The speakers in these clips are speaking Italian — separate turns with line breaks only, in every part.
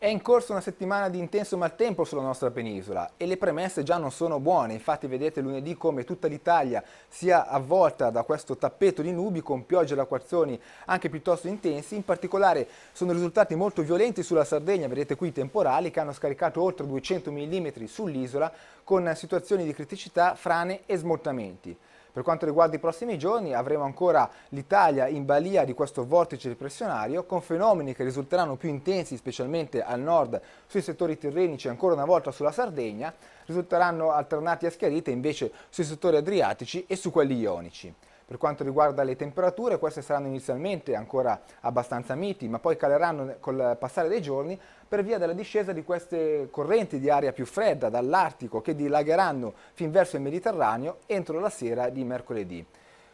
È in corso una settimana di intenso maltempo sulla nostra penisola e le premesse già non sono buone, infatti vedete lunedì come tutta l'Italia sia avvolta da questo tappeto di nubi con piogge e acquazzoni anche piuttosto intensi, in particolare sono risultati molto violenti sulla Sardegna, vedete qui i temporali che hanno scaricato oltre 200 mm sull'isola con situazioni di criticità, frane e smottamenti. Per quanto riguarda i prossimi giorni avremo ancora l'Italia in balia di questo vortice depressionario con fenomeni che risulteranno più intensi specialmente al nord sui settori tirrenici e ancora una volta sulla Sardegna, risulteranno alternati a schiarite invece sui settori adriatici e su quelli ionici. Per quanto riguarda le temperature, queste saranno inizialmente ancora abbastanza miti, ma poi caleranno col passare dei giorni per via della discesa di queste correnti di aria più fredda dall'Artico che dilagheranno fin verso il Mediterraneo entro la sera di mercoledì.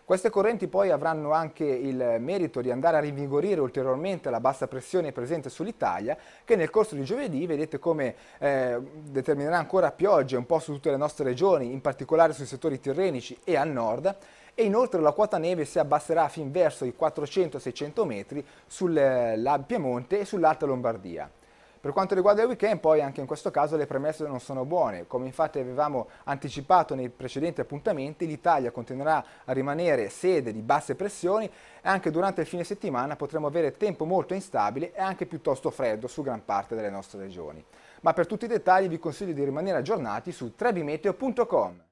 Queste correnti poi avranno anche il merito di andare a rinvigorire ulteriormente la bassa pressione presente sull'Italia che nel corso di giovedì vedete come eh, determinerà ancora piogge un po' su tutte le nostre regioni, in particolare sui settori tirrenici e a nord e inoltre la quota neve si abbasserà fin verso i 400-600 metri sul eh, Piemonte e sull'Alta Lombardia. Per quanto riguarda il weekend, poi anche in questo caso le premesse non sono buone. Come infatti avevamo anticipato nei precedenti appuntamenti, l'Italia continuerà a rimanere sede di basse pressioni e anche durante il fine settimana potremo avere tempo molto instabile e anche piuttosto freddo su gran parte delle nostre regioni. Ma per tutti i dettagli vi consiglio di rimanere aggiornati su trebimeteo.com.